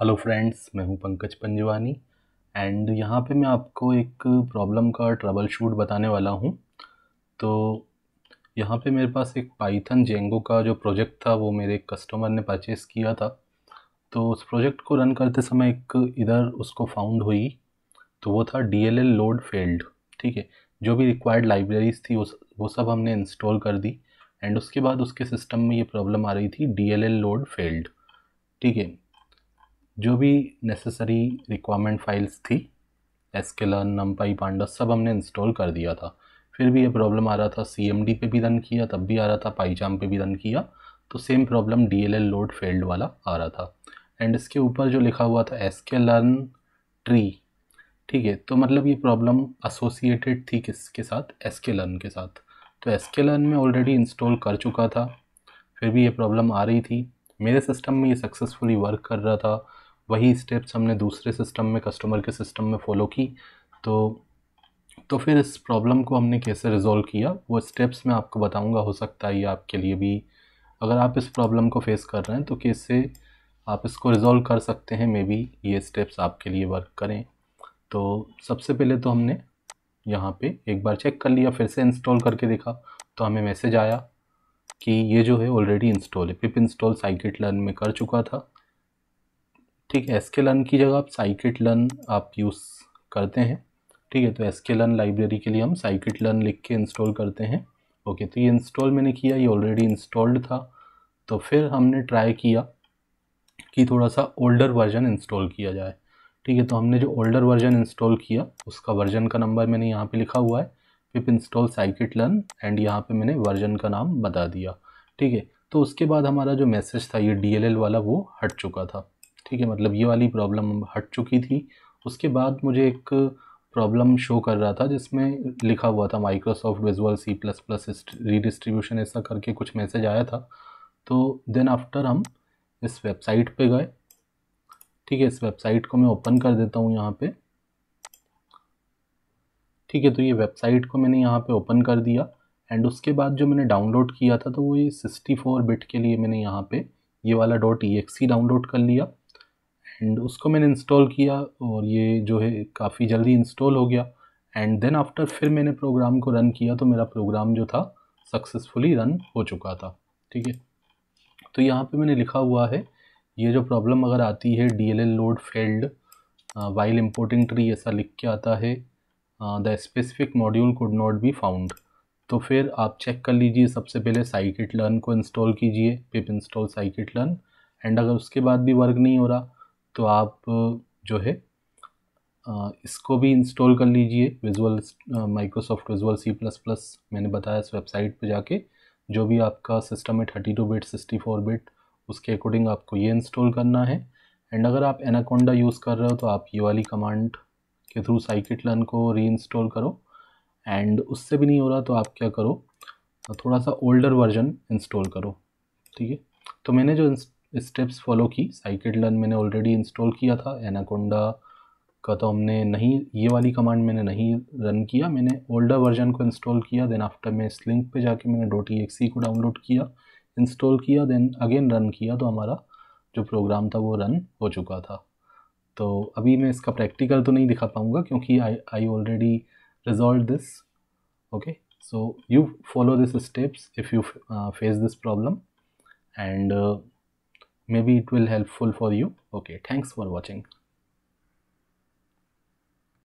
hello friends मैं हूं Pankaj Panjwani and यहाँ पे मैं आपको एक प्रॉब्लम का ट्रबल शूट बताने वाला हूं तो यहाँ पे मेरे पास एक पाइथन जेंगो का जो प्रोजेक्ट था वो मेरे कस्टमर ने परचेस किया था तो उस प्रोजेक्ट को रन करते समय एक इधर उसको फाउंड हुई तो वो था D L L load failed ठीक है जो भी रिक्वायर्ड लाइब्रेरीज थी उस वो सब हमने इंस्टॉल कर दी एंड उसके बाद उसके सिस्टम में ये प्रॉब्लम आ रही थी D L L load failed ठीक है जो भी नेसेसरी रिक्वायरमेंट फाइल्स थी S K learn NumPy panda सब हमने इंस्टॉल कर दिया था फिर भी ये प्रॉब्लम आ रहा था सी एम डी पे भी रन किया तब भी आ रहा था पाईजाम पे भी रन किया तो same problem D L L load failed वाला आ रहा था एंड इसके ऊपर जो लिखा हुआ था एस के लर्न ट्री ठीक है तो मतलब ये प्रॉब्लम एसोसिएटेड थी किसके साथ एस के लर्न के साथ तो एस के लर्न में ऑलरेडी इंस्टॉल कर चुका था फिर भी ये प्रॉब्लम आ रही थी मेरे सिस्टम में ये सक्सेसफुली वर्क कर रहा था वही स्टेप्स हमने दूसरे सिस्टम में कस्टमर के सिस्टम में फॉलो की तो तो फिर इस प्रॉब्लम को हमने कैसे रिज़ोल्व किया वो स्टेप्स मैं आपको बताऊंगा हो सकता है ये आपके लिए भी अगर आप इस प्रॉब्लम को फेस कर रहे हैं तो कैसे आप इसको रिज़ोल्व कर सकते हैं मे बी ये स्टेप्स आपके लिए वर्क करें तो सबसे पहले तो हमने यहाँ पे एक बार चेक कर लिया फिर से इंस्टॉल करके देखा तो हमें मैसेज आया कि ये जो है ऑलरेडी इंस्टॉल है पिप इंस्टॉल साइकिट लर्न में कर चुका था ठीक है एस के लन की जगह आप साइकिट लर्न आप यूज़ करते हैं ठीक है तो एस के लन लाइब्रेरी के लिए हम साइकिट लर्न लिख के इंस्टॉल करते हैं ओके तो ये इंस्टॉल मैंने किया ये ऑलरेडी इंस्टॉल्ड था तो फिर हमने ट्राई किया कि थोड़ा सा ओल्डर वर्जन इंस्टॉल किया जाए ठीक है तो हमने जो ओल्डर वर्जन इंस्टॉल किया उसका वर्जन का नंबर मैंने यहाँ पे लिखा हुआ है pip install scikit learn and यहाँ पे मैंने वर्जन का नाम बता दिया ठीक है तो उसके बाद हमारा जो मैसेज था ये डी वाला वो हट चुका था ठीक है मतलब ये वाली प्रॉब्लम हट चुकी थी उसके बाद मुझे एक प्रॉब्लम शो कर रहा था जिसमें लिखा हुआ था Microsoft visual C plus plus redistribution ऐसा करके कुछ मैसेज आया था तो देन आफ्टर हम इस वेबसाइट पे गए ठीक है इस वेबसाइट को मैं ओपन कर देता हूँ यहाँ पे ठीक है तो ये वेबसाइट को मैंने यहाँ पे ओपन कर दिया एंड उसके बाद जो मैंने डाउनलोड किया था तो वो ये सिक्सटी फोर बिट के लिए मैंने यहाँ पे ये वाला डॉट ई डाउनलोड कर लिया एंड उसको मैंने इंस्टॉल किया और ये जो है काफ़ी जल्दी इंस्टॉल हो गया एंड देन आफ्टर फिर मैंने प्रोग्राम को रन किया तो मेरा प्रोग्राम जो था सक्सेसफुली रन हो चुका था ठीक है तो यहाँ पे मैंने लिखा हुआ है ये जो प्रॉब्लम अगर आती है D L L load failed while importing tree ऐसा लिख के आता है the specific module could not be found तो फिर आप चेक कर लीजिए सबसे पहले साइकिट लर्न को इंस्टॉल कीजिए pip install scikit learn and अगर उसके बाद भी वर्क नहीं हो रहा तो आप जो है इसको भी इंस्टॉल कर लीजिए visual Microsoft visual C plus plus मैंने बताया इस वेबसाइट पे जाके जो भी आपका सिस्टम है thirty two bit sixty four bit उसके अकॉर्डिंग आपको ये इंस्टॉल करना है एंड अगर आप एनाकोंडा यूज़ कर रहे हो तो आप ये वाली कमांड के थ्रू साइकिट लर्न को री इंस्टॉल करो एंड उससे भी नहीं हो रहा तो आप क्या करो थोड़ा सा ओल्डर वर्जन इंस्टॉल करो ठीक है तो मैंने जो स्टेप्स फॉलो की साइकिल लर्न मैंने ऑलरेडी इंस्टॉल किया था एनाकोंडा का तो हमने नहीं ये वाली कमांड मैंने नहीं रन किया मैंने ओल्डर वर्जन को इंस्टॉल किया देन आफ्टर मैं इस लिंक पर जाके मैंने डोट ई को डाउनलोड किया इंस्टॉल किया देन अगेन रन किया तो हमारा जो प्रोग्राम था वो रन हो चुका था तो अभी मैं इसका प्रैक्टिकल तो नहीं दिखा पाऊँगा क्योंकि I I already resolve this okay so you follow this steps if you face this problem and maybe it will helpful for you okay thanks for watching